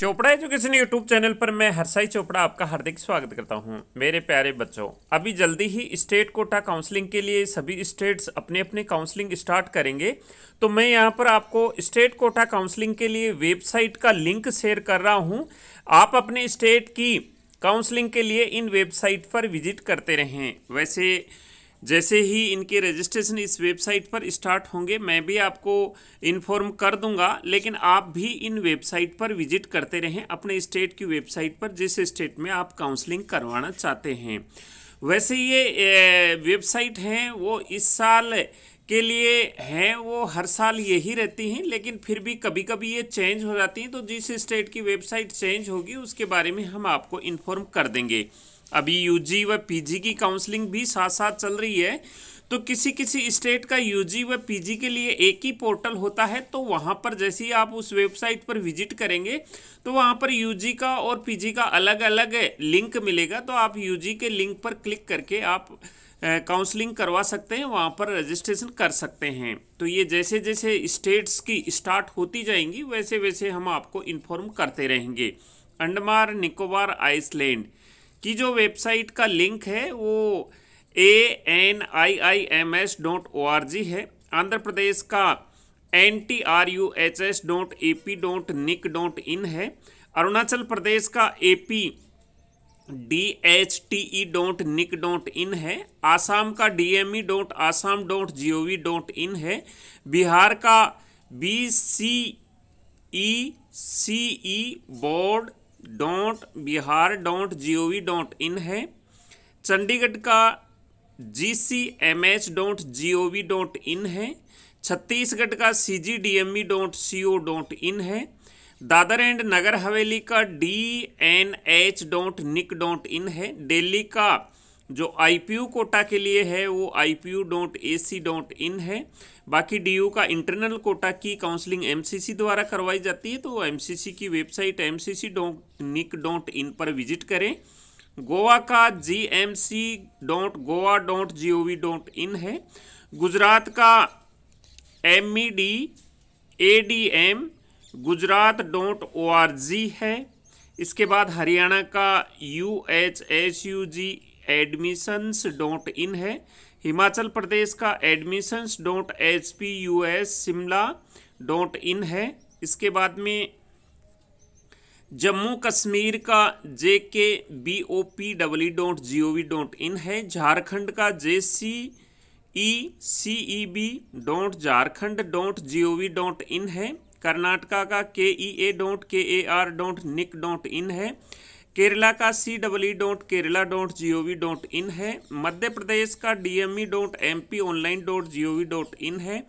Chopra education YouTube channel पर मैं हरसाई चोपड़ा आपका हार्दिक स्वागत करता हूं मेरे प्यारे बच्चों अभी जल्दी ही स्टेट कोटा काउंसलिंग के लिए सभी स्टेट्स अपने अपने काउंसलिंग स्टार्ट करेंगे तो मैं यहां पर आपको स्टेट कोटा काउंसलिंग के लिए वेबसाइट का लिंक शेयर कर रहा हूं आप अपने स्टेट की काउंसलिंग के लिए इन वेबसाइट पर विजिट करते रहें वैसे जैसे ही इनके रजिस्ट्रेशन इस वेबसाइट पर स्टार्ट होंगे मैं भी आपको इन्फॉर्म कर दूंगा लेकिन आप भी इन वेबसाइट पर विजिट करते रहें अपने स्टेट की वेबसाइट पर जिस स्टेट में आप काउंसलिंग करवाना चाहते हैं वैसे ये वेबसाइट हैं वो इस साल के लिए हैं वो हर साल यही रहती हैं लेकिन फिर भी कभी कभी ये चेंज हो जाती हैं तो जिस स्टेट की वेबसाइट चेंज होगी उसके बारे में हम आपको इन्फॉर्म कर देंगे अभी यूजी व पीजी की काउंसलिंग भी साथ साथ चल रही है तो किसी किसी स्टेट का यूजी व पीजी के लिए एक ही पोर्टल होता है तो वहाँ पर जैसे ही आप उस वेबसाइट पर विजिट करेंगे तो वहाँ पर यूजी का और पीजी का अलग अलग लिंक मिलेगा तो आप यूजी के लिंक पर क्लिक करके आप काउंसलिंग करवा सकते हैं वहाँ पर रजिस्ट्रेशन कर सकते हैं तो ये जैसे जैसे स्टेट्स की स्टार्ट होती जाएंगी वैसे वैसे हम आपको इन्फॉर्म करते रहेंगे अंडमान निकोबार आइसलैंड की जो वेबसाइट का लिंक है वो A N I I M S dot O R G है आंध्र प्रदेश का N T R U H S dot A P dot nic dot in है अरुणाचल प्रदेश का A P D H T E dot nic dot in है आसाम का D M E dot Assam dot G O V dot in है बिहार का B C E C E board dot Bihar dot G O V dot in है चंडीगढ़ का G C M H dot G O V dot in है छत्तीसगढ़ का C G D M E dot C O dot in है Dadra and Nagar Haveli का D N H dot nic dot in है दिल्ली का जो आई P you Kota के लिए है वो I P U dot A C dot in है बाकी डी यू का इंटरनल कोटा की काउंसलिंग एम सी सी द्वारा करवाई जाती है तो एम सी सी की website M C C dot nic dot in पर विजिट करें गोवा का G M C dot Goa dot G O V dot in है गुजरात का M E D A D M Gujarat dot O R G है इसके बाद हरियाणा का U H H U G admissions dot in है हिमाचल प्रदेश का admissions dot H P U S Shimla dot in है इसके बाद में जम्मू कश्मीर का J K B O P W dot G O V dot in है झारखंड का J C E C E B dot Jharkhand dot G O V dot in है कर्नाटका का K E A dot K A R dot nic dot in है केरला का C double E dot Kerala dot G O V dot in है मध्य प्रदेश का D M E dot M P online dot G O V dot in है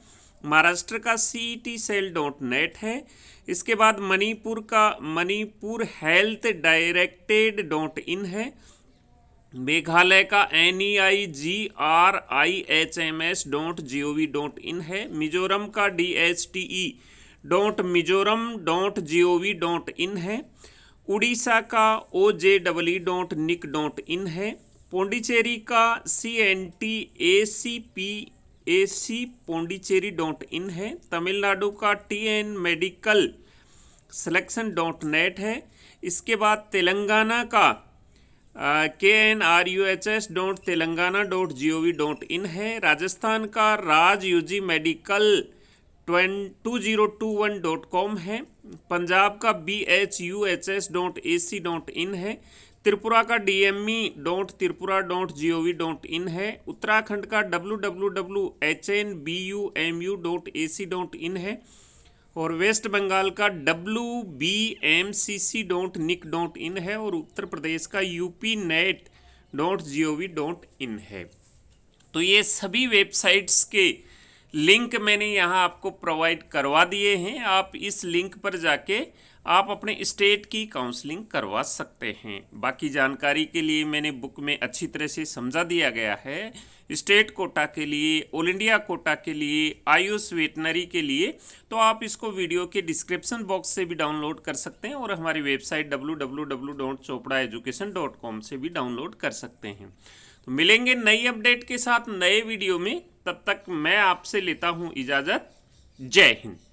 महाराष्ट्र का C T cell dot net है इसके बाद मणिपुर का Manipur health directed dot in है मेघालय का N E I G R I H M S dot G O V dot in है मिजोरम का D H T E dot Mizoram dot G O V dot in है उड़ीसा का O J double E dot nic dot in है पौंडीचेरी का C N T A C P A C Pondicherry dot in है तमिलनाडु का T N medical selection dot net है इसके बाद तेलंगाना का K N R U H S dot Telangana dot G O V dot in है राजस्थान का Raj U G medical twenty zero two one dot com है पंजाब का B H U H S dot A C dot in है त्रिपुरा का D M E dot Tripura dot G O V dot in है उत्तराखंड का W W W H N B U M U dot A C dot in है और west Bengal का W B M C C dot nic dot in है और उत्तर प्रदेश का U P net dot G O V dot in है तो ये सभी वेबसाइट्स के लिंक मैंने यहाँ आपको प्रोवाइड करवा दिए हैं आप इस लिंक पर जाके आप अपने स्टेट की काउंसलिंग करवा सकते हैं बाकी जानकारी के लिए मैंने बुक में अच्छी तरह से समझा दिया गया है स्टेट कोटा के लिए ऑल इंडिया कोटा के लिए आयुष वेटनरी के लिए तो आप इसको वीडियो के डिस्क्रिप्शन बॉक्स से भी डाउनलोड कर सकते हैं और हमारी वेबसाइट डब्ल्यू से भी डाउनलोड कर सकते हैं तो मिलेंगे नई अपडेट के साथ नए वीडियो में तब तक मैं आपसे लेता हूँ इजाज़त जय हिंद